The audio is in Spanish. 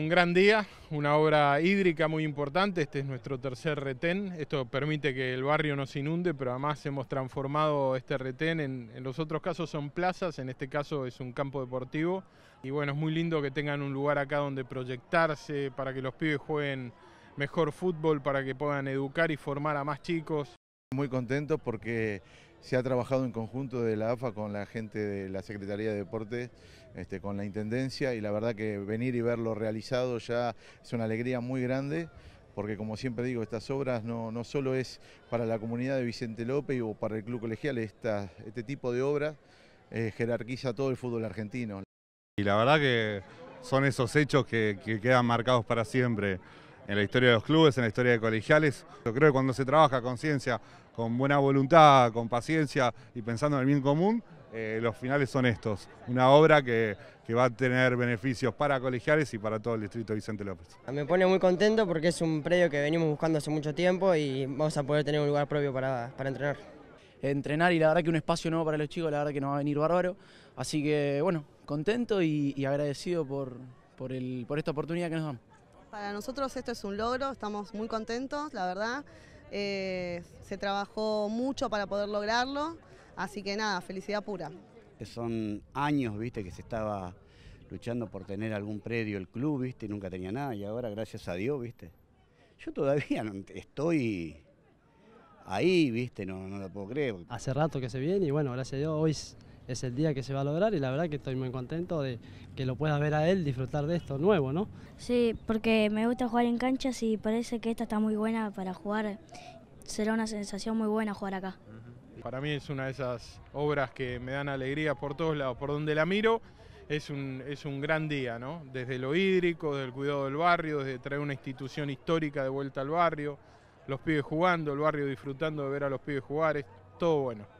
Un gran día, una obra hídrica muy importante, este es nuestro tercer retén, esto permite que el barrio no se inunde, pero además hemos transformado este retén, en, los otros casos son plazas, en este caso es un campo deportivo, y bueno, es muy lindo que tengan un lugar acá donde proyectarse, para que los pibes jueguen mejor fútbol, para que puedan educar y formar a más chicos. Muy contento porque se ha trabajado en conjunto de la AFA con la gente de la Secretaría de Deportes, este, con la Intendencia y la verdad que venir y verlo realizado ya es una alegría muy grande porque como siempre digo, estas obras no, solo es para la comunidad de Vicente López o para el club colegial, este tipo de obras eh, jerarquiza todo el fútbol argentino. Y la verdad que son esos hechos que quedan marcados para siempre en la historia de los clubes, en la historia de colegiales. Yo creo que cuando se trabaja con ciencia, con buena voluntad, con paciencia y pensando en el bien común, eh, los finales son estos. Una obra que, va a tener beneficios para colegiales y para todo el distrito Vicente López. Me pone muy contento porque es un predio que venimos buscando hace mucho tiempo y vamos a poder tener un lugar propio para, para entrenar. Entrenar y la verdad que un espacio nuevo para los chicos, la verdad que nos va a venir bárbaro. Así que bueno, contento y, agradecido por, por, el, por esta oportunidad que nos dan. Para nosotros esto es un logro, estamos muy contentos, la verdad. Eh, se trabajó mucho para poder lograrlo, así que nada, felicidad pura. Son años, viste, que se estaba luchando por tener algún predio el club, viste, y nunca tenía nada, y ahora gracias a Dios, viste. Yo todavía no estoy ahí, viste, no lo puedo creer. Hace rato que se viene y bueno, gracias a Dios, hoy es el día que se va a lograr y la verdad que estoy muy contento de que lo pueda ver a él disfrutar de esto nuevo, ¿no? Sí, porque me gusta jugar en canchas y parece que esta está muy buena para jugar. Será una sensación muy buena jugar acá. Para mí es una de esas obras que me dan alegría por todos lados, por donde la miro. Es un, es un gran día, ¿no? Desde lo hídrico, desde el cuidado del barrio, desde traer una institución histórica de vuelta al barrio, los pibes jugando, el barrio disfrutando de ver a los pibes jugar, es todo bueno.